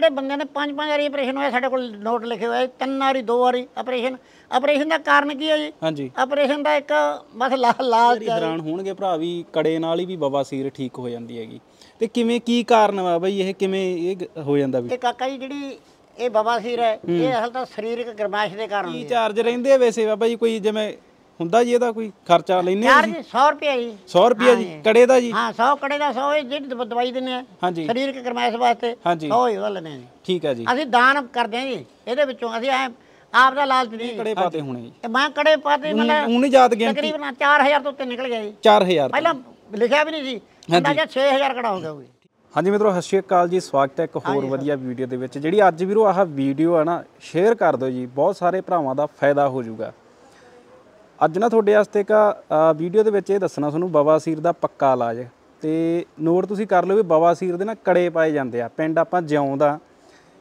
ਜਿਹੜੇ ਬੰਦੇ ਨੇ ਪੰਜ ਪੰਜ ਵਾਰੀ ਆਪਰੇਸ਼ਨ ਹੋਇਆ ਸਾਡੇ ਕੋਲ ਨੋਟ ਲਿਖੇ ਹੋਏ ਤਿੰਨ ਵਾਰੀ ਦੋ ਵਾਰੀ ਆਪਰੇਸ਼ਨ ਆਪਰੇਸ਼ਨ ਦਾ ਕਾਰਨ ਕੀ ਹੈ ਜੀ ਹਾਂਜੀ ਆਪਰੇਸ਼ਨ ਦਾ ਇੱਕ ਬਸ ਲਾਲ ਹੈਰਾਨ ਹੋਣਗੇ ਭਰਾ ਵੀ ਕੜੇ ਨਾਲ ਹੀ ਵੀ ਬਵਾਸੀਰ ਠੀਕ ਹੋ ਜਾਂਦੀ ਹੈਗੀ ਤੇ ਕਿਵੇਂ ਕੀ ਕਾਰਨ ਵਾ ਬਈ ਇਹ ਕਿਵੇਂ ਇਹ ਹੋ ਜਾਂਦਾ ਵੀ ਤੇ ਕਾਕਾ ਜੀ ਜਿਹੜੀ ਇਹ ਬਵਾਸੀਰ ਹੈ ਇਹ ਅਸਲ ਤਾਂ ਸਰੀਰਕ ਗਰਮਾਇਸ਼ ਦੇ ਕਾਰਨ ਕੀ ਚਾਰਜ ਰਹਿੰਦੇ ਵੈਸੇ ਬਾਬਾ ਜੀ ਕੋਈ ਜਿਵੇਂ ਹੁੰਦਾ ਜੀ ਇਹਦਾ ਕੋਈ ਖਰਚਾ ਲੈਨੇ ਆ ਯਾਰ ਜੀ 100 ਰੁਪਏ ਜੀ 100 ਰੁਪਏ ਜੀ ਕੜੇ ਦਾ ਜੀ ਹਾਂ 100 ਕੜੇ ਦਾ 100 ਜਿਹੜੀ ਦਵਾਈ ਦਿੰਨੇ ਆ ਹਾਂਜੀ। ਸਰੀਰਕ ਕਰਮੈਸ਼ ਵਾਸਤੇ 100 ਹੀ ਉਹਦਾ ਲੈਨੇ ਜੀ ਠੀਕ ਹੈ ਜੀ ਅਸੀਂ ਦਾਨ ਕਰਦੇ ਆ ਜੀ ਇਹਦੇ ਵਿੱਚੋਂ ਅਸੀਂ ਐ ਆਪ ਦਾ ਲਾਲਚ ਨਹੀਂ ਕੜੇ ਪਾਤੇ ਹੋਣੇ ਜੀ ਤੇ ਮੈਂ ਕੜੇ ਪਾਤੇ ਮਤਲਬ ਹੁਣ ਯਾਦ ਗਿਆ ਤਕਰੀਬਨ 4000 ਤੋਂ ਉੱਤੇ ਨਿਕਲ ਗਿਆ ਜੀ 4000 ਪਹਿਲਾਂ ਲਿਖਿਆ ਵੀ ਨਹੀਂ ਸੀ ਅੰਦਾਜ਼ਾ 6000 ਕੜਾ ਹੋ ਗਿਆ ਹੋਊਗਾ ਜੀ। ਹਾਂਜੀ ਮਿੱਤਰੋ ਸਤਿ ਸ਼੍ਰੀ ਅਕਾਲ ਜੀ ਸਵਾਗਤ ਹੈ ਇੱਕ ਹੋਰ ਵਧੀਆ ਵੀਡੀਓ ਦੇ ਵਿੱਚ ਜਿਹੜੀ ਅੱਜ ਵੀਰੋ ਆਹ ਵੀਡੀਓ ਆ ਨਾ ਸ਼ੇਅਰ ਕਰ ਦਿਓ ਜੀ ਬਹੁਤ ਸਾਰੇ ਭਰਾਵਾਂ ਦਾ ਫਾਇਦਾ ਹੋ ਜਾਊਗਾ ਅੱਜ ਨਾ ਤੁਹਾਡੇ ਵਾਸਤੇ ਇੱਕ ਵੀਡੀਓ ਦੇ ਵਿੱਚ ਇਹ ਦੱਸਣਾ ਤੁਹਾਨੂੰ ਬਵਾਸੀਰ ਦਾ ਪੱਕਾ ਇਲਾਜ ਤੇ ਨੋਟ ਤੁਸੀਂ ਕਰ ਲਓ ਵੀ ਬਵਾਸੀਰ ਦੇ ਨਾ ਕੜੇ ਪਾਏ ਜਾਂਦੇ ਆ ਪਿੰਡ ਆਪਾਂ ਜਿਉਂ ਦਾ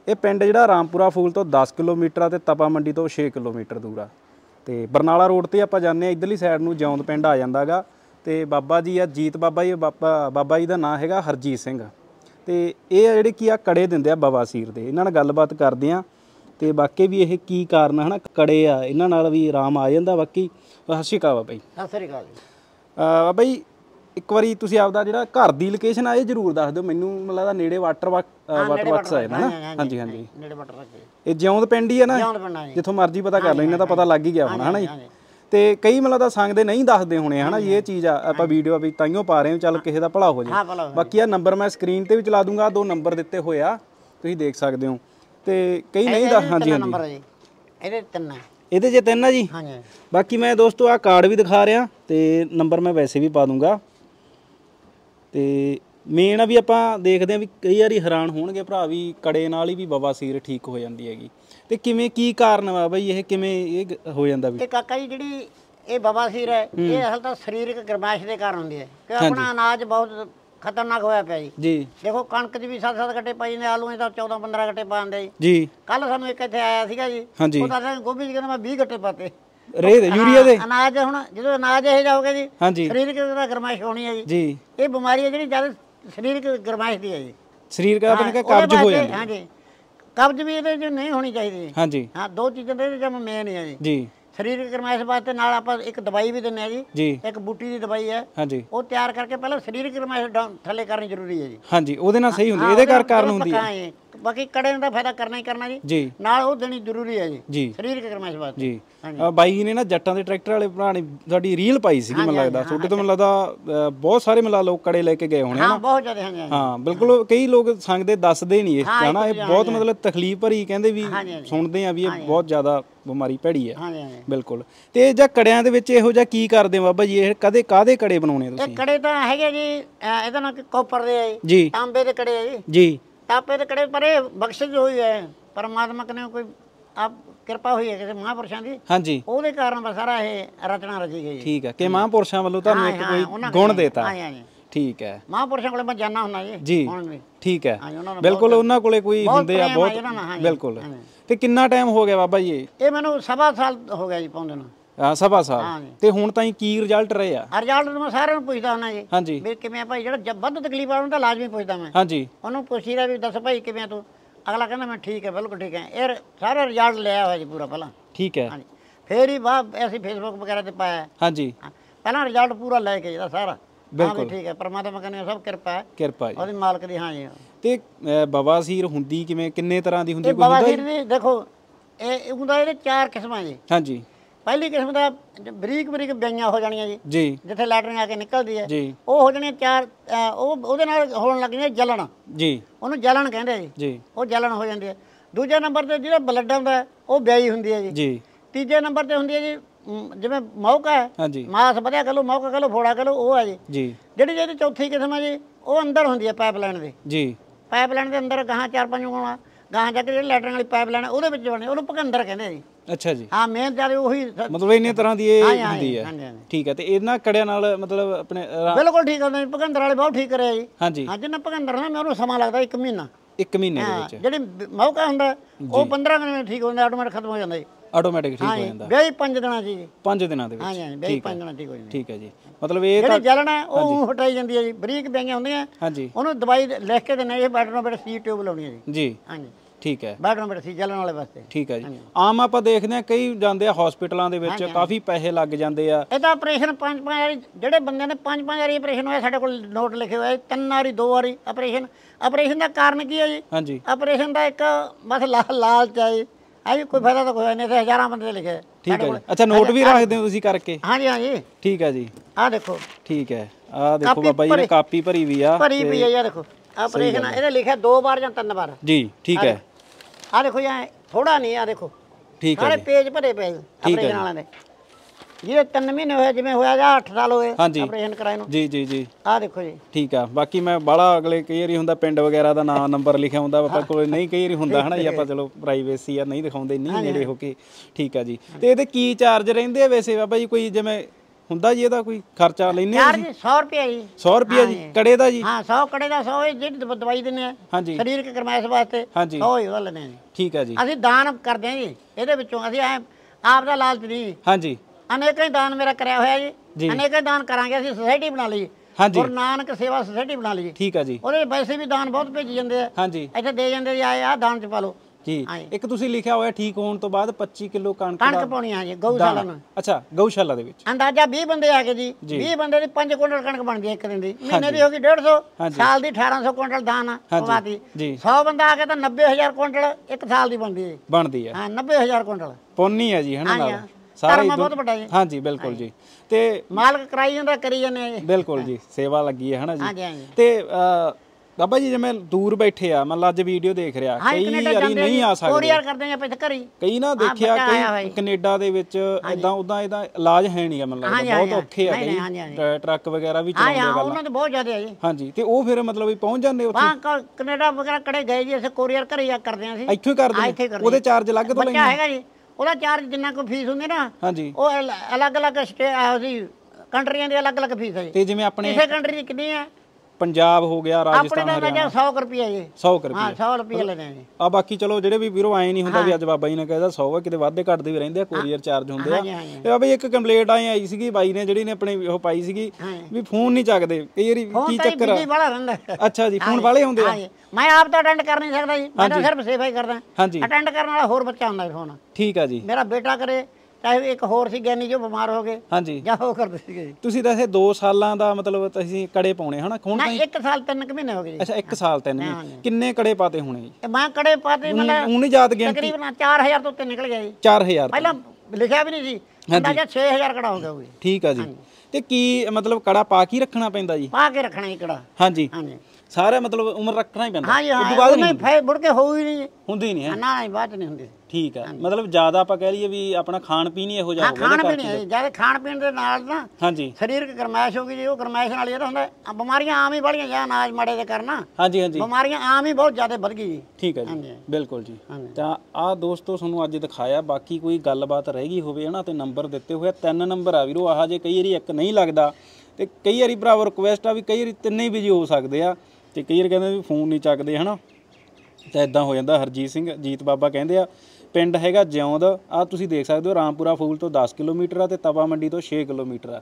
ਇਹ ਪਿੰਡ ਜਿਹੜਾ ਰਾਮਪੁਰਾ ਫੂਲ ਤੋਂ 10 ਕਿਲੋਮੀਟਰ ਆ ਤੇ ਤਪਾ ਮੰਡੀ ਤੋਂ 6 ਕਿਲੋਮੀਟਰ ਦੂਰ ਆ ਤੇ ਬਰਨਾਲਾ ਰੋਡ ਤੇ ਆਪਾਂ ਜਾਂਦੇ ਆ ਇਧਰਲੀ ਸਾਈਡ ਨੂੰ ਜਿਉਂਦ ਪਿੰਡ ਆ ਜਾਂਦਾਗਾ ਤੇ ਬਾਬਾ ਜੀ ਆ ਜੀਤ ਬਾਬਾ ਜੀ ਬਾਬਾ ਬਾਬਾ ਜੀ ਦਾ ਨਾਮ ਹੈਗਾ ਹਰਜੀਤ ਸਿੰਘ ਤੇ ਇਹ ਆ ਜਿਹੜੇ ਕੀ ਆ ਕੜੇ ਦਿੰਦੇ ਆ ਬਵਾਸੀਰ ਦੇ ਇਹਨਾਂ ਨਾਲ ਗੱਲਬਾਤ ਕਰਦੇ ਆ ਤੇ ਵਾਕਈ ਵੀ ਇਹ ਕੀ ਕਾਰਨ ਹਨਾ ਕੜੇ ਆ ਇਹਨਾਂ ਨਾਲ ਵੀ ਆਰਾਮ ਆ ਜਾਂਦਾ ਬਾਕੀ ਸਤਿ ਸ਼੍ਰੀ ਅਕਾਲ ਬਾਬਾ ਜੀ ਸਤਿ ਸ਼੍ਰੀ ਅਕਾਲ ਆ ਬਾਬਾ ਜੀ ਇੱਕ ਵਾਰੀ ਤੁਸੀਂ ਆਪਦਾ ਜਿਹੜਾ ਘਰ ਦੀ ਲੋਕੇਸ਼ਨ ਆ ਇਹ ਜ਼ਰੂਰ ਦੱਸ ਦਿਓ ਮੈਨੂੰ ਮਨ ਲੱਗਦਾ ਨੇੜੇ ਵਾਟਰ ਵਾਟਰ ਵਾਕਸ ਆ ਨਾ ਹਾਂਜੀ ਹਾਂਜੀ ਨੇੜੇ ਵਾਟਰ ਵਾਕ ਇਹ ਜਿਉਂਦ ਪਿੰਡ ਹੀ ਆ ਨਾ ਜਿੱਥੋਂ ਮਰਜ਼ੀ ਪਤਾ ਕਰ ਲੈਣਾ ਤਾਂ ਪਤਾ ਲੱਗ ਹੀ ਗਿਆ ਹੋਣਾ ਹਨਾ ਜੀ ਤੇ ਕਈ ਮਨ ਤਾਂ ਸੰਗ ਦੇ ਨਹੀਂ ਦੱਸਦੇ ਹੋਣੇ ਹਨਾ ਇਹ ਚੀਜ਼ ਆ ਆਪਾਂ ਵੀਡੀਓ ਵੀ ਤਾਈਓ ਪਾ ਰਹੇ ਹਾਂ ਚੱਲ ਕਿਸੇ ਦਾ ਭਲਾ ਹੋ ਜੇ ਬਾਕੀ ਆ ਨੰਬਰ ਮੈਂ ਸਕਰੀਨ ਤੇ ਵੀ ਚਲਾ ਦੂੰਗਾ ਦੋ ਨੰਬਰ ਦਿੱਤੇ ਹੋਏ ਆ ਤੁਸੀਂ ਦੇਖ ਸਕਦੇ ਹੋ ਤੇ ਕਈ ਨਹੀਂ ਦੱਸ ਹਾਂਜੀ ਹਾਂਜੀ ਇਹਦੇ ਤਿੰਨ ਇਹਦੇ ਜੇ ਤਿੰਨ ਆ ਜੀ ਹਾਂਜੀ ਬਾਕੀ ਮੈਂ ਦੋਸਤੋ ਆ ਕਾਰਡ ਵੀ ਦਿਖਾ ਰਿਹਾ ਤੇ ਨੰਬਰ ਮੈਂ ਵੈਸੇ ਵੀ ਪਾ ਦੂੰਗਾ ਤੇ ਮੇਨ ਆ ਵੀ ਆਪਾਂ ਦੇਖਦੇ ਆ ਵੀ ਕਈ ਵਾਰੀ ਹੈਰਾਨ ਹੋਣਗੇ ਭਰਾ ਵੀ ਕੜੇ ਨਾਲ ਹੀ ਵੀ ਬਵਾਸੀਰ ਠੀਕ ਹੋ ਜਾਂਦੀ ਹੈਗੀ ਤੇ ਕਿਵੇਂ ਕੀ ਕਾਰਨ ਵਾ ਬਈ ਇਹ ਕਿਵੇਂ ਇਹ ਹੋ ਜਾਂਦਾ ਵੀ ਤੇ ਕਾਕਾ ਜੀ ਜਿਹੜੀ ਇਹ ਬਵਾਸੀਰ ਹੈ ਇਹ ਅਸਲ ਤਾਂ ਸਰੀਰਕ ਗਰਮਾਇਸ਼ ਦੇ ਕਾਰਨ ਹੁੰਦੀ ਹੈ ਕਿ ਆਪਣਾ ਅਨਾਜ ਬਹੁਤ ਖਤਰਨਾਕ ਹੋਇਆ ਪਿਆ ਜੀ ਜੀ ਦੇਖੋ ਕਣਕ 'ਚ ਵੀ 7-7 ਗੱਟੇ ਪਾਈ ਨੇ ਆਲੂਆਂ 'ਚ ਤਾਂ 14-15 ਗੱਟੇ ਪਾਉਂਦੇ ਜੀ ਜੀ ਕੱਲ ਸਾਨੂੰ ਇੱਕ ਇੱਥੇ ਆਇਆ ਸੀਗਾ ਜੀ ਉਹ ਤਾਂ ਗੋਭੀ ਜੀ ਕਹਿੰਦਾ ਮੈਂ 20 ਗੱਟੇ ਪਾਤੇ ਰੇ ਦੇ ਯੂਰੀਆ ਦੇ ਅਨਾਜ ਹੁਣ ਜਦੋਂ ਅਨਾਜ ਇਹ ਜਾਓਗੇ ਜੀ ਹਾਂਜੀ ਸਰੀਰਕ ਦਾ ਗਰਮਾਇਸ਼ ਹੋਣੀ ਹੈ ਜੀ ਜੀ ਇਹ ਬਿਮਾਰੀ ਹੈ ਜਿਹੜੀ ਜਦ ਸਰੀਰਕ ਗਰਮਾਇਸ਼ ਦੀ ਹੈ ਜੀ ਸਰੀਰ ਦਾ ਆਪਣੇ ਕਾ ਕਬਜ਼ ਹੋ ਜਾਂਦਾ ਹਾਂਜੀ ਕਬਜ਼ ਵੀ ਇਹਦੇ ਚ ਨਹੀਂ ਹੋਣੀ ਚਾਹੀਦੀ ਹਾਂਜੀ ਹਾਂ ਦੋ ਚੀਜ਼ਾਂ ਦੇ ਜਮ ਮੇਨ ਹੈ ਜੀ ਜੀ ਸਰੀਰਕ ਗਰਮਾਇਸ਼ ਵਾਸਤੇ ਨਾਲ ਆਪਾਂ ਇੱਕ ਦਵਾਈ ਵੀ ਦਿੰਨੇ ਆ ਜੀ ਇੱਕ ਬੂਟੀ ਦੀ ਦਵਾਈ ਹੈ ਹਾਂਜੀ ਉਹ ਤਿਆਰ ਕਰਕੇ ਪਹਿਲਾਂ ਸਰੀਰਕ ਇਸ ਥੱਲੇ ਕਰਨੀ ਜ਼ਰੂਰੀ ਹੈ ਜੀ ਹਾਂਜੀ ਉਹਦੇ ਨਾਲ ਸਹੀ ਹੁੰਦੀ ਇਹਦੇ ਕਰ ਕਾਰਨ ਹੁੰਦੀ ਹੈ ਬਾਕੀ ਕੜੇ ਦਾ ਫਾਇਦਾ ਕਰਨਾ ਹੀ ਕਰਨਾ ਜੀ ਨਾਲ ਉਹ ਦੇਣੀ ਜ਼ਰੂਰੀ ਹੈ ਜੀ ਸਰੀਰਕ ਇਸ ਵਾਸਤੇ ਜੀ ਬਾਈ ਜੀ ਨੇ ਨਾ ਜੱਟਾਂ ਦੇ ਟਰੈਕਟਰ ਵਾਲੇ ਪੁਰਾਣੀ ਸਾਡੀ ਰੀਲ ਪਾਈ ਸੀ ਮੈਨੂੰ ਲੱਗਦਾ ਤੁਹਾਡੇ ਤੋਂ ਮੈਨੂੰ ਲੱਗਦਾ ਬਹੁਤ ਸਾਰੇ ਮਲਾ ਲੋਕ ਕੜੇ ਲੈ ਕੇ ਗਏ ਹੋਣੇ ਹਾਂ ਬਹੁਤ ਜ਼ਿਆਦਾ ਹਾਂ ਹਾਂ ਬਿਲਕੁਲ ਕਈ ਲੋਕ ਸੰਗਦੇ ਦੱਸਦੇ ਨਹੀਂ ਇਸ ਹਨਾ ਇਹ ਬਹੁਤ ਮਤਲਬ ਤਕਲੀਫ ਭਰੀ ਕਹਿੰਦੇ ਵੀ ਸੁਣਦੇ ਆ ਵੀ ਇਹ ਬਹੁਤ ਜ਼ਿਆਦਾ ਬਿਮਾਰੀ ਪੜੀ ਹੈ ਹਾਂਜੀ ਹਾਂਜੀ ਬਿਲਕੁਲ ਤੇ ਜਾਂ ਕੜਿਆਂ ਦੇ ਵਿੱਚ ਇਹੋ ਜਿਹਾ ਕੀ ਕਰਦੇ ਆ ਬਾਬਾ ਜੀ ਇਹ ਕਦੇ ਕਾਦੇ ਕੜੇ ਬਣਾਉਣੇ ਤੁਸੀਂ ਇਹ ਕੜੇ ਤਾਂ ਹੈਗੇ ਜੀ ਇਹਦਾ ਨਾਮ ਕੋਪਰ ਦੇ ਆ ਜੀ ਤਾਂਬੇ ਦੇ ਕੜੇ ਆ ਜੀ ਜੀ ਤਾਂਬੇ ਦੇ ਕੜੇ ਪਰ ਇਹ ਬਖਸ਼ਿਸ਼ ਹੋਈ ਹੈ ਪਰਮਾਤਮਾ ਕਨੇ ਕੋਈ ਆਪ ਕਿਰਪਾ ਹੋਈ ਹੈ ਕਿਸੇ ਮਹਾਪੁਰਸ਼ਾਂ ਦੀ ਹਾਂਜੀ ਉਹਦੇ ਕਾਰਨ ਸਾਰਾ ਇਹ ਰਚਨਾ ਰਚੀ ਗਈ ਠੀਕ ਹੈ ਕਿ ਮਹਾਪੁਰਸ਼ਾਂ ਵੱਲੋਂ ਤੁਹਾਨੂੰ ਇੱਕ ਕੋਈ ਗੁਣ ਦੇਤਾ ਹਾਂ ਜੀ ਠੀਕ ਹੈ ਮਹਾਪੁਰਸ਼ਾਂ ਕੋਲੇ ਮੈਂ ਜਾਣਾ ਹੁੰਦਾ ਜੀ ਜੀ ਠੀਕ ਹੈ ਬਿਲਕੁਲ ਉਹਨਾਂ ਕੋਲੇ ਕੋਈ ਹੁੰਦੇ ਆ ਬਹੁਤ ਬਿਲਕੁਲ ਤੇ ਕਿੰਨਾ ਟਾਈਮ ਹੋ ਗਿਆ ਬਾਬਾ ਜੀ ਇਹ? ਮੈਨੂੰ ਸਵਾ ਸਾਲ ਹੋ ਗਿਆ ਜੀ ਪਾਉਂਦੇ ਨੂੰ ਹਾਂ ਸਵਾ ਸਾਲ ਤੇ ਹੁਣ ਤਾਈਂ ਕੀ ਰਿਜ਼ਲਟ ਰਹੇ ਆ ਰਿਜ਼ਲਟ ਨੂੰ ਮੈਂ ਸਾਰਿਆਂ ਨੂੰ ਪੁੱਛਦਾ ਹਾਂ ਜੀ ਹਾਂਜੀ ਵੀ ਕਿਵੇਂ ਆ ਭਾਈ ਜਿਹੜਾ ਵੱਧ ਤਕਲੀਫ ਆਉਂਦਾ ਤਾਂ ਲਾਜ਼ਮੀ ਪੁੱਛਦਾ ਮੈਂ ਹਾਂਜੀ ਉਹਨੂੰ ਰਿਹਾ ਵੀ ਦੱਸ ਭਾਈ ਕਿਵੇਂ ਤੂੰ ਅਗਲਾ ਕਹਿੰਦਾ ਮੈਂ ਠੀਕ ਹੈ ਬਿਲਕੁਲ ਠੀਕ ਹੈ ਇਹ ਸਾਰਾ ਰਿਜ਼ਲਟ ਲਿਆ ਹੋਇਆ ਜੀ ਪੂਰਾ ਪਹਿਲਾਂ ਠੀਕ ਹੈ ਹਾਂਜੀ ਫੇਰ ਹੀ ਬਾਅਦ ਅਸੀਂ ਫੇਸਬੁੱਕ ਵਗੈਰਾ ਤੇ ਪਾਇਆ ਹਾਂਜੀ ਪਹਿਲਾਂ ਰਿਜ਼ਲਟ ਪੂਰਾ ਲੈ ਕੇ ਜਿਹੜਾ ਸਾਰਾ ਬਿਲਕੁਲ ਠੀਕ ਹੈ ਪਰਮਾਤਮਾ ਕਹਿੰਦੇ ਸਭ ਕਿਰਪਾ ਹੈ ਕਿਰਪਾ ਜੀ ਉਹਦੀ ਮਾਲਕ ਦੀ ਹਾਂ ਜੀ ਤੇ ਬਾਬਾ ਬਵਾਸੀਰ ਹੁੰਦੀ ਕਿਵੇਂ ਕਿੰਨੇ ਤਰ੍ਹਾਂ ਦੀ ਹੁੰਦੀ ਕੋਈ ਬਾਬਾ ਸੀਰ ਜੀ? ਦੇਖੋ ਇਹ ਹੁੰਦਾ ਇਹਦੇ ਚਾਰ ਕਿਸਮਾਂ ਜੀ ਹਾਂਜੀ ਪਹਿਲੀ ਕਿਸਮ ਦਾ ਬਰੀਕ ਬਰੀਕ ਬਿਆਈਆਂ ਹੋ ਜਾਣੀਆਂ ਜੀ ਜੀ ਜਿੱਥੇ ਲੈਟਰਿੰਗ ਆ ਕੇ ਨਿਕਲਦੀ ਹੈ ਜੀ ਉਹ ਹੋ ਜਾਣੀਆਂ ਚਾਰ ਉਹ ਉਹਦੇ ਨਾਲ ਹੋਣ ਲੱਗ ਹੈ ਜਲਣ ਜੀ ਉਹਨੂੰ ਜਲਣ ਕਹਿੰਦੇ ਜੀ ਜੀ ਉਹ ਜਲਣ ਹੋ ਜਾਂਦੀ ਹੈ ਦੂਜੇ ਨੰਬਰ ਤੇ ਜਿਹੜਾ ਬਲੱਡ ਹੁੰਦਾ ਉਹ ਬਿਆਈ ਹੁੰਦੀ ਹੈ ਜੀ ਜੀ ਤੀਜੇ ਨੰਬਰ ਤੇ ਹੁੰਦੀ ਹੈ ਜੀ ਜਿਵੇਂ ਮੌਕਾ ਹੈ ਮਾਸ ਵਧਿਆ ਕਹ ਲੋ ਮੌਕਾ ਕਹ ਲੋ ਫੋੜਾ ਕਹ ਲੋ ਉਹ ਹੈ ਜੀ ਜੀ ਜਿਹੜੀ ਜਿਹੜੀ ਚੌਥੀ ਕਿਸਮ ਹੈ ਜੀ ਉਹ ਅੰਦਰ ਹੁੰਦੀ ਹੈ ਪਾਈਪਲਾਈਨ ਦੇ ਜੀ ਪਾਈਪਲਾਈਨ ਦੇ ਅੰਦਰ ਗਾਹਾਂ ਚਾਰ ਪੰਜ ਗੁਣਾ ਗਾਹਾਂ ਜਾ ਕੇ ਜਿਹੜੀ ਲੈਟਰਿੰਗ ਵਾਲੀ ਪਾਈਪਲਾਈਨ ਉਹਦੇ ਵਿੱਚ ਬਣੇ ਉਹਨੂੰ ਭਗੰਦਰ ਕਹਿੰਦੇ ਜੀ ਅੱਛਾ ਜੀ ਹਾਂ ਮੈਂ ਜਾਰੇ ਉਹੀ ਮਤਲਬ ਇੰਨੇ ਤਰ੍ਹਾਂ ਦੀ ਇਹ ਹੁੰਦੀ ਹੈ ਠੀਕ ਹੈ ਤੇ ਇਹਨਾਂ ਕੜਿਆਂ ਨਾਲ ਮਤਲਬ ਆਪਣੇ ਬਿਲਕੁਲ ਠੀਕ ਹੁੰਦਾ ਭਗੰਦਰ ਵਾਲੇ ਬਹੁਤ ਠੀਕ ਕਰਿਆ ਜੀ ਜੀ ਹਾਂ ਜਿੰਨਾ ਭਗੰਦਰ ਨਾਲ ਮੈਨੂੰ ਸਮਾਂ ਲੱਗਦਾ 1 ਮਹੀਨਾ 1 ਮਹੀਨੇ ਦੇ ਵਿੱਚ ਜਿਹੜੀ ਮੌਕਾ ਹੁੰਦਾ ਉਹ 15 ਦਿਨ ਠੀਕ ਹੁੰਦਾ ਆਟੋਮੈਟਿਕ ਖਤਮ ਹੋ ਜਾਂਦਾ ਜੀ ਆਟੋਮੈਟਿਕ ਠੀਕ ਹੋ ਜਾਂਦਾ ਵਿਆਹ 5 ਦਿਨਾਂ ਚ ਜੀ 5 ਦਿਨਾਂ ਦੇ ਵਿੱਚ ਹਾਂਜੀ ਹਾਂਜੀ ਵਿਆਹ 5 ਦਿਨਾਂ ਠੀਕ ਹੋ ਜਾਂਦਾ ਠੀਕ ਹੈ ਜੀ ਮਤਲਬ ਇਹ ਤਾਂ ਜਲਣ ਹੈ ਉਹ ਹਟਾਈ ਜਾਂਦੀ ਹੈ ਜੀ ਬਰੀਕ ਵਿਆਹੀਆਂ ਹੁੰਦੀਆਂ ਹਾਂਜੀ ਉਹਨੂੰ ਦਵਾਈ ਲਿਖ ਕੇ ਦੇਣਾ ਇਹ ਬੜਾ ਸੀ ਟਿਊਬ ਲਾਉਣੀ ਹੈ ਜੀ ਜੀ ਹਾਂਜੀ ਠੀਕ ਹੈ ਬੜਾ ਸੀ ਜਲਣ ਵਾਲੇ ਵਾਸਤੇ ਠੀਕ ਹੈ ਜੀ ਆਮ ਆਪਾਂ ਦੇਖਦੇ ਆ ਕਈ ਜਾਂਦੇ ਆ ਹਸਪੀਟਲਾਂ ਦੇ ਵਿੱਚ ਕਾਫੀ ਪੈਸੇ ਲੱਗ ਜਾਂਦੇ ਆ ਇਹਦਾ ਆਪਰੇਸ਼ਨ 5-5 ਵਾਰੀ ਜਿਹੜੇ ਬੰਦੇ ਨੇ 5-5 ਵਾਰੀ ਆਪਰੇਸ਼ਨ ਹੋਇਆ ਸਾਡੇ ਕੋਲ ਨੋਟ ਲਿਖੇ ਹੋਏ ਤਿੰਨ ਵਾਰੀ ਦੋ ਵਾਰੀ ਆਪਰੇਸ਼ਨ ਆਪਰੇਸ਼ਨ ਦਾ ਕਾਰਨ ਕੀ ਹੈ ਜੀ ਹਾਂਜੀ ਆਪਰੇਸ਼ਨ ਦਾ ਇੱਕ ਬਸ ਲਾਲਚ ਹੈ ਜੀ ਹੈ ਜੀ ਕੋਈ ਫਾਇਦਾ ਤਾਂ ਕੋਈ ਨਹੀਂ ਤੇ ਹਜ਼ਾਰਾਂ ਬੰਦੇ ਲਿਖੇ ਠੀਕ ਹੈ ਅੱਛਾ ਨੋਟ ਵੀ ਰੱਖਦੇ ਹੋ ਤੁਸੀਂ ਕਰਕੇ ਹਾਂਜੀ ਹਾਂਜੀ ਠੀਕ ਹੈ ਜੀ ਆਹ ਦੇਖੋ ਠੀਕ ਹੈ ਆਹ ਦੇਖੋ ਬਾਬਾ ਜੀ ਨੇ ਕਾਪੀ ਭਰੀ ਵੀ ਆ ਭਰੀ ਵੀ ਆ ਯਾਰ ਦੇਖੋ ਆ ਪ੍ਰੇਖਣਾ ਇਹਦੇ ਲਿਖਿਆ ਦੋ ਵਾਰ ਜਾਂ ਤਿੰਨ ਵਾਰ ਜੀ ਠੀਕ ਹੈ ਆਹ ਦੇਖੋ ਜੀ ਥੋੜਾ ਨਹੀਂ ਆ ਦੇਖੋ ਠੀਕ ਹੈ ਸਾਰੇ ਪੇਜ ਭਰੇ ਪਏ ਆਪਣੇ ਜਨਾਲਾਂ ਦੇ ਇਹ 3 ਮਹੀਨੇ ਹੋਏ ਜਿਵੇਂ ਹੋਇਆ ਜਾਂ 8 ਸਾਲ ਹੋਏ ਆਪਰੇਸ਼ਨ ਕਰਾਏ ਨੂੰ ਜੀ ਜੀ ਜੀ ਆਹ ਦੇਖੋ ਜੀ ਠੀਕ ਆ ਬਾਕੀ ਮੈਂ ਬਾਲਾ ਅਗਲੇ ਕਈ ਵਾਰੀ ਹੁੰਦਾ ਪਿੰਡ ਵਗੈਰਾ ਦਾ ਨਾਮ ਨੰਬਰ ਲਿਖਿਆ ਹੁੰਦਾ ਆਪਾਂ ਕੋਲੇ ਨਹੀਂ ਕਈ ਵਾਰੀ ਹੁੰਦਾ ਹਨਾ ਜੀ ਆਪਾਂ ਚਲੋ ਪ੍ਰਾਈਵੇਸੀ ਆ ਨਹੀਂ ਦਿਖਾਉਂਦੇ ਨਹੀਂ ਨੇੜੇ ਹੋ ਕੇ ਠੀਕ ਆ ਜੀ ਤੇ ਇਹਦੇ ਕੀ ਚਾਰਜ ਰਹਿੰਦੇ ਆ ਵੈਸੇ ਬਾਬਾ ਜੀ ਕੋਈ ਜਿਵੇਂ ਹੁੰਦਾ ਜੀ ਇਹਦਾ ਕੋਈ ਖਰਚਾ ਲੈਨੇ ਆ ਜੀ 100 ਰੁਪਏ ਜੀ 100 ਰੁਪਏ ਜੀ ਕੜੇ ਦਾ ਜੀ ਹਾਂ 100 ਕੜੇ ਦਾ 100 ਜਿਹੜੀ ਦਵਾਈ ਦਿੰਨੇ ਆ ਹਾਂਜੀ ਸਰੀਰਕ ਕਰਮਾਇਸ਼ ਵਾਸਤੇ 100 ਹੀ ਉਹ ਲੈਨੇ ਆ ਠੀਕ ਆ ਜੀ ਅਸੀਂ ਦਾਨ ਕਰਦੇ ਆ ਜੀ ਇਹਦੇ ਵਿੱਚੋਂ ਅਸੀਂ ਆਪ ਦਾ ਲਾਲਚ ਨਹੀਂ ਹਾਂਜੀ ਅਨੇਕਾਂ ਦਾਨ ਮੇਰਾ ਕਰਿਆ ਹੋਇਆ ਜੀ ਅਨੇਕਾਂ ਦਾਨ ਕਰਾਂਗੇ ਅਸੀਂ ਸੁਸਾਇਟੀ ਬਣਾ ਲਈ ਹਾਂਜੀ ਔਰ ਨਾਨਕ ਸੇਵਾ ਸੁਸਾਇਟੀ ਬਣਾ ਲਈ ਠੀਕ ਹੈ ਜੀ ਉਹਦੇ ਵੈਸੇ ਵੀ ਦਾਨ ਬਹੁਤ ਭੇਜੀ ਜਾਂਦੇ ਆ ਹਾਂਜੀ ਇੱਥੇ ਦੇ ਜਾਂਦੇ ਜੀ ਆਏ ਆ ਦਾਨ ਚ ਪਾ ਲਓ ਜੀ ਇੱਕ ਤੁਸੀਂ ਲਿਖਿਆ ਹੋਇਆ ਠੀਕ ਹੋਣ ਤੋਂ ਬਾਅਦ 25 ਕਿਲੋ ਕਣਕ ਕਣਕ ਪਾਉਣੀ ਆ ਜੀ ਗਊਸ਼ਾਲਾ ਨੂੰ ਅੱਛਾ ਗਊਸ਼ਾਲਾ ਦੇ ਵਿੱਚ ਅੰਦਾਜ਼ਾ 20 ਬੰਦੇ ਆ ਕੇ ਜੀ 20 ਬੰਦੇ ਦੀ 5 ਕੁਇੰਟਲ ਕਣਕ ਬਣਦੀ ਹੈ ਇੱਕ ਦਿਨ ਦੀ ਮਹੀਨੇ ਦੀ ਹੋ ਗਈ 150 ਸਾਲ ਦੀ 1800 ਕੁਇੰਟਲ ਦਾਨ ਆ ਜੀ 100 ਬੰਦਾ ਆ ਕੇ ਤਾਂ 90000 ਕੁਇੰਟਲ ਇੱਕ ਸਾਲ ਦੀ ਬਣਦੀ ਹੈ ਬਣਦੀ ਹੈ ਹਾਂ 90000 ਕੁਇੰਟਲ ਪੌਨੀ ਹੈ ਜੀ ਹਨਾ ਨਾਲ ਸਾਰੇ ਬਹੁਤ ਵੱਡਾ ਜੀ ਹਾਂਜੀ ਬਿਲਕੁਲ ਜੀ ਤੇ ਮਾਲਕ ਕਰਾਈ ਜਾਂਦਾ ਕਰੀ ਜਾਂਦੇ ਬਿਲਕੁਲ ਜੀ ਸੇਵਾ ਲੱਗੀ ਹੈ ਹਨਾ ਜੀ ਤੇ ਬਾਬਾ ਜੀ ਜਿਵੇਂ ਦੂਰ ਬੈਠੇ ਆ ਮਤਲਬ ਅੱਜ ਵੀਡੀਓ ਦੇਖ ਰਿਹਾ ਕਈ ਯਾਰੀ ਨਹੀਂ ਆ ਸਕਦੇ ਕੋਰੀਅਰ ਕਰਦੇ ਆ ਪਿੱਛੇ ਘਰੀ ਕਈ ਨਾ ਦੇਖਿਆ ਕਈ ਕੈਨੇਡਾ ਦੇ ਵਿੱਚ ਇਦਾਂ ਉਦਾਂ ਇਹਦਾ ਇਲਾਜ ਹੈ ਨਹੀਂ ਆ ਮਤਲਬ ਬਹੁਤ ਔਖੇ ਆ ਕਈ ਟਰੱਕ ਵਗੈਰਾ ਵੀ ਚਲਾਉਂਦੇ ਗੱਲ ਹਾਂ ਉਹਨਾਂ ਦੇ ਬਹੁਤ ਜ਼ਿਆਦਾ ਆ ਜੀ ਹਾਂਜੀ ਤੇ ਉਹ ਫਿਰ ਮਤਲਬ ਵੀ ਪਹੁੰਚ ਜਾਂਦੇ ਉੱਥੇ ਹਾਂ ਕੈਨੇਡਾ ਵਗੈਰਾ ਕੜੇ ਗਏ ਜੀ ਅਸੀਂ ਕੋਰੀਅਰ ਘਰੇ ਆ ਕਰਦੇ ਆ ਸੀ ਇੱਥੋਂ ਹੀ ਕਰਦੇ ਉਹਦੇ ਚਾਰਜ ਅਲੱਗ ਤੋਂ ਲੈਂਦੇ ਬੱਚਾ ਹੈਗਾ ਜੀ ਉਹਦਾ ਚਾਰਜ ਜਿੰਨਾ ਕੋ ਫੀਸ ਹੁੰਦੀ ਨਾ ਹਾਂਜੀ ਉਹ ਅਲੱਗ-ਅਲੱਗ ਸਟੇ ਆਉਦੀ ਕੰਟਰੀਆਂ ਦੀ ਅਲੱਗ-ਅਲੱਗ ਫੀਸ ਹੈ ਤੇ ਜਿਵੇਂ ਆਪਣੇ ਕਿਸੇ ਕੰਟਰੀ ਦੀ ਕਿੰਨੀ ਹੈ ਪੰਜਾਬ ਹੋ ਗਿਆ ਰਾਜਸਥਾਨ ਆਪਣੇ ਦਾ ਜਾਂ 100 ਰੁਪਏ ਜੀ 100 ਰੁਪਏ ਹਾਂ 100 ਰੁਪਏ ਲੈਣੇ ਜੀ ਆ ਬਾਕੀ ਚਲੋ ਜਿਹੜੇ ਵੀ ਵੀਰੋ ਆਏ ਨਹੀਂ ਹੁੰਦਾ ਵੀ ਅੱਜ ਬਾਬਾ ਜੀ ਨੇ ਕਹਿਦਾ 100 ਆ ਕਿਤੇ ਵਾਧੇ ਘਟਦੇ ਵੀ ਰਹਿੰਦੇ ਆ ਕੋਰੀਅਰ ਚਾਰਜ ਹੁੰਦੇ ਆ ਇਹ ਬਈ ਇੱਕ ਕੰਪਲੇਂਟ ਆਈ ਆਈ ਸੀਗੀ ਬਾਈ ਨੇ ਜਿਹੜੀ ਨੇ ਆਪਣੇ ਉਹ ਪਾਈ ਸੀਗੀ ਵੀ ਫੋਨ ਨਹੀਂ ਚੱਕਦੇ ਕਈ ਵਾਰੀ ਕੀ ਚੱਕਰ ਆ ਵਾਲਾ ਰਹਿੰਦਾ ਅੱਛਾ ਜੀ ਫੋਨ ਵਾਲੇ ਹੁੰਦੇ ਆ ਮੈਂ ਆਪ ਤਾਂ ਅਟੈਂਡ ਕਰ ਨਹੀਂ ਸਕਦਾ ਜੀ ਮੈਂ ਤਾਂ ਸਿਰਫ ਸੇਫਾਈ ਕਰਦਾ ਹਾਂਜੀ ਅਟੈਂਡ ਕਰਨ ਵਾਲਾ ਹੋਰ ਬੱਚਾ ਹੁੰਦਾ ਫੋਨ ਠੀਕ ਆ ਜੀ ਮੇਰਾ ਬੇਟਾ ਕਰੇ ਸਾਹਿਬ ਇੱਕ ਹੋਰ ਸੀ ਗਿਆਨੀ ਜੋ ਬਿਮਾਰ ਹੋ ਗਏ ਹਾਂਜੀ ਜਾਂ ਹੋ ਕਰਦੇ ਸੀਗੇ ਜੀ ਤੁਸੀਂ ਤਾਂ ਇਹ 2 ਸਾਲਾਂ ਦਾ ਮਤਲਬ ਤੁਸੀਂ ਕੜੇ ਪਾਉਣੇ ਹਨਾ ਹੁਣ ਨਾ 1 ਸਾਲ 3 ਕੁ ਮਹੀਨੇ ਹੋ ਗਏ ਜੀ ਅੱਛਾ 1 ਸਾਲ 3 ਮਹੀਨੇ ਕਿੰਨੇ ਕੜੇ ਪਾਤੇ ਹੋਣੇ ਜੀ ਮੈਂ ਕੜੇ ਪਾਤੇ ਮਤਲਬ ਹੁਣ ਯਾਦ ਗਿਆ ਤਕਰੀਬਨ 4000 ਤੋਂ ਉੱਤੇ ਨਿਕਲ ਗਿਆ ਜੀ 4000 ਪਹਿਲਾਂ ਲਿਖਿਆ ਵੀ ਨਹੀਂ ਸੀ ਅੰਦਾਜ਼ਾ 6000 ਕੜਾ ਹੋ ਗਿਆ ਹੋਵੇ ਠੀਕ ਆ ਜੀ ਤੇ ਕੀ ਮਤਲਬ ਕੜਾ ਪਾ ਕੇ ਰੱਖਣਾ ਪੈਂਦਾ ਜੀ ਪਾ ਕੇ ਰੱਖਣਾ ਹੀ ਕੜਾ ਹਾਂਜੀ ਹਾਂਜੀ ਸਾਰੇ ਮਤਲਬ ਉਮਰ ਰੱਖਣਾ ਹੀ ਪੈਂਦਾ ਹਾਂਜੀ ਹਾਂ ਬਾਅਦ ਨਹੀਂ ਫੇਰ ਮੁੜ ਕੇ ਹੋਊ ਹੀ ਨਹੀਂ ਹੁੰਦੀ ਨਹੀਂ ਹੈ ਨਾ ਨਹੀਂ ਬਾਅਦ ਨਹੀਂ ਹੁੰਦੀ ਠੀਕ ਹੈ ਮਤਲਬ ਜ਼ਿਆਦਾ ਆਪਾਂ ਕਹਿ ਲਈਏ ਵੀ ਆਪਣਾ ਖਾਣ ਪੀਣ ਹੀ ਇਹੋ ਜਿਹਾ ਹੋਵੇ ਖਾਣ ਪੀਣ ਜਿਆਦਾ ਖਾਣ ਪੀਣ ਦੇ ਨਾਲ ਨਾ ਹਾਂਜੀ ਸਰੀਰਕ ਗਰਮਾਇਸ਼ ਹੋਗੀ ਜੀ ਉਹ ਗਰਮਾਇਸ਼ ਨਾਲ ਇਹ ਤਾਂ ਹੁੰਦਾ ਬਿਮਾਰੀਆਂ ਆਮ ਹੀ ਬੜੀਆਂ ਜਾਂ ਅਨਾਜ ਮਾੜੇ ਦੇ ਕਰਨਾ ਹਾਂਜੀ ਹਾਂਜੀ ਬਿਮਾਰੀਆਂ ਆਮ ਹੀ ਬਹੁਤ ਜ਼ਿਆਦਾ ਵੱਧ ਗਈ ਜੀ ਠੀਕ ਹੈ ਜੀ ਬਿਲਕੁਲ ਜੀ ਤਾਂ ਆ ਦੋਸਤੋ ਤੁਹਾਨੂੰ ਅੱਜ ਦਿਖਾਇਆ ਬਾਕੀ ਕੋਈ ਗੱਲਬਾਤ ਰਹਿ ਗਈ ਹੋਵੇ ਹਨਾ ਤੇ ਨੰਬਰ ਦਿੱਤੇ ਹੋਏ ਤਿੰਨ ਨੰਬਰ ਆ ਵੀਰੋ ਆਹ ਜੇ ਕਈ ਵਾਰੀ ਇੱਕ ਨਹੀਂ ਲੱਗਦਾ ਤੇ ਕਈ ਵਾਰੀ ਭਰਾਵੋ ਰਿਕੁਐਸਟ ਆ ਵੀ ਕਈ ਵਾਰੀ ਤਿੰਨੇ ਵੀ ਜੀ ਹੋ ਸਕਦੇ ਆ ਤੇ ਕਈ ਵਾਰ ਕਹਿੰਦੇ ਵੀ ਫੋਨ ਨਹੀਂ ਚੱਕਦੇ ਹਨਾ ਤਾਂ ਇਦਾਂ ਹੋ ਜਾਂਦਾ ਹਰਜੀਤ ਸਿੰਘ ਜੀਤ ਬਾਬਾ ਕਹਿੰਦੇ ਆ ਪਿੰਡ ਹੈਗਾ ਜਿਉਂਦ ਆ ਤੁਸੀਂ ਦੇਖ ਸਕਦੇ ਹੋ ਰਾਮਪੁਰਾ ਫੂਲ ਤੋਂ 10 ਕਿਲੋਮੀਟਰ ਆ ਤੇ ਤਵਾ ਮੰਡੀ ਤੋਂ 6 ਕਿਲੋਮੀਟਰ ਆ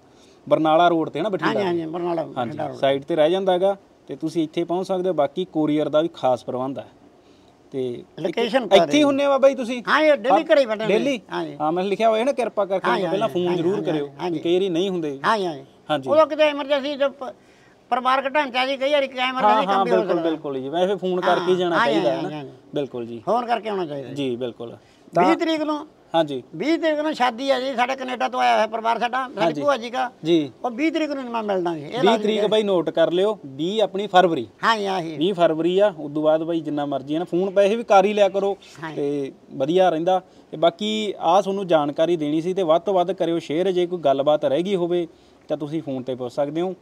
ਬਰਨਾਲਾ ਰੋਡ ਤੇ ਹਨਾ ਬਠਿੰਡਾ ਹਾਂਜੀ ਹਾਂਜੀ ਬਰਨਾਲਾ ਹਾਂਜੀ ਸਾਈਡ ਤੇ ਰਹਿ ਜਾਂਦਾ ਹੈਗਾ ਤੇ ਤੁਸੀਂ ਇੱਥੇ ਪਹੁੰਚ ਸਕਦੇ ਹੋ ਬਾਕੀ ਕੋਰੀਅਰ ਦਾ ਵੀ ਖਾਸ ਪ੍ਰਬੰਧ ਹੈ ਤੇ ਲੋਕੇਸ਼ਨ ਇੱਥੇ ਹੁੰਨੇ ਆ ਬਾਈ ਤੁਸੀਂ ਹਾਂ ਇਹ ਡੇਲੀ ਕਰੇ ਬਟਨ ਡੇਲੀ ਹਾਂ ਮੈਂ ਲਿਖਿਆ ਹੋਇਆ ਹੈ ਨਾ ਕਿਰਪਾ ਕਰਕੇ ਪਹਿਲਾਂ ਫੋਨ ਜ਼ਰੂਰ ਕਰਿਓ ਕਈ ਨਹੀਂ ਹੁੰਦੇ ਹਾਂ ਹਾਂ ਹਾਂਜੀ ਉਹ ਕਿਤੇ ਐਮਰਜੈਂਸੀ ਪਰਿਵਾਰਕ ਢਾਂਚਾ ਜੀ ਕਈ ਵਾਰੀ ਕੈਮਰਾ ਨਹੀਂ ਕੰਮ ਹੋ ਬਿਲਕੁਲ ਬਿਲਕੁਲ ਜੀ ਵੈਸੇ ਫੋਨ ਕਰਕੇ ਜਾਣਾ ਚਾਹੀਦਾ ਹੈ ਨਾ ਬਿਲਕੁਲ ਜੀ ਫੋਨ ਕਰਕੇ ਆਉਣਾ ਚਾਹੀਦਾ ਜੀ ਬਿਲਕੁਲ 20 ਤਰੀਕ ਨੂੰ ਹਾਂਜੀ 20 ਤਰੀਕ ਨੂੰ ਸ਼ਾਦੀ ਆ ਜੀ ਸਾਡੇ ਕੈਨੇਡਾ ਤੋਂ ਆਇਆ ਹੋਇਆ ਪਰਿਵਾਰ ਸਾਡਾ ਸਾਡੀ ਭੂਆ ਜੀ ਦਾ ਜੀ ਉਹ 20 ਤਰੀਕ ਨੂੰ ਮੈਂ ਮਿਲਦਾ ਜੀ 20 ਤਰੀਕ ਬਾਈ ਨੋਟ ਕਰ ਲਿਓ 20 ਆਪਣੀ ਫਰਵਰੀ ਹਾਂ ਆਹੀ 20 ਫਰਵਰੀ ਆ ਉਸ ਤੋਂ ਬਾਅਦ ਬਾਈ ਜਿੰਨਾ ਮਰਜ਼ੀ ਹੈ ਨਾ ਫੋਨ ਪੈਸੇ ਵੀ ਕਰ ਹੀ ਲਿਆ ਕਰੋ ਤੇ ਵਧੀਆ ਰਹਿੰਦਾ ਤੇ ਬਾਕੀ ਆ ਤੁਹਾਨੂੰ ਜਾਣਕਾਰੀ ਦੇਣੀ ਸੀ ਤੇ ਵੱਧ ਤੋਂ ਵੱਧ ਕਰਿਓ ਸ਼ੇਅਰ ਜੇ ਕੋਈ ਗੱਲਬਾਤ ਰਹਿ ਗਈ ਹੋਵੇ ਤਾਂ ਤੁਸੀਂ ਫੋਨ ਤੇ ਪੁੱਛ ਸਕਦੇ ਹੋ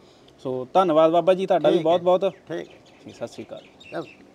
ਸੋ ਧੰਨਵਾਦ ਬਾਬਾ ਜੀ ਤੁਹਾਡਾ ਵੀ ਬਹੁਤ ਬਹੁਤ ਠੀਕ ਸਤਿ ਸ੍ਰੀ ਅਕਾਲ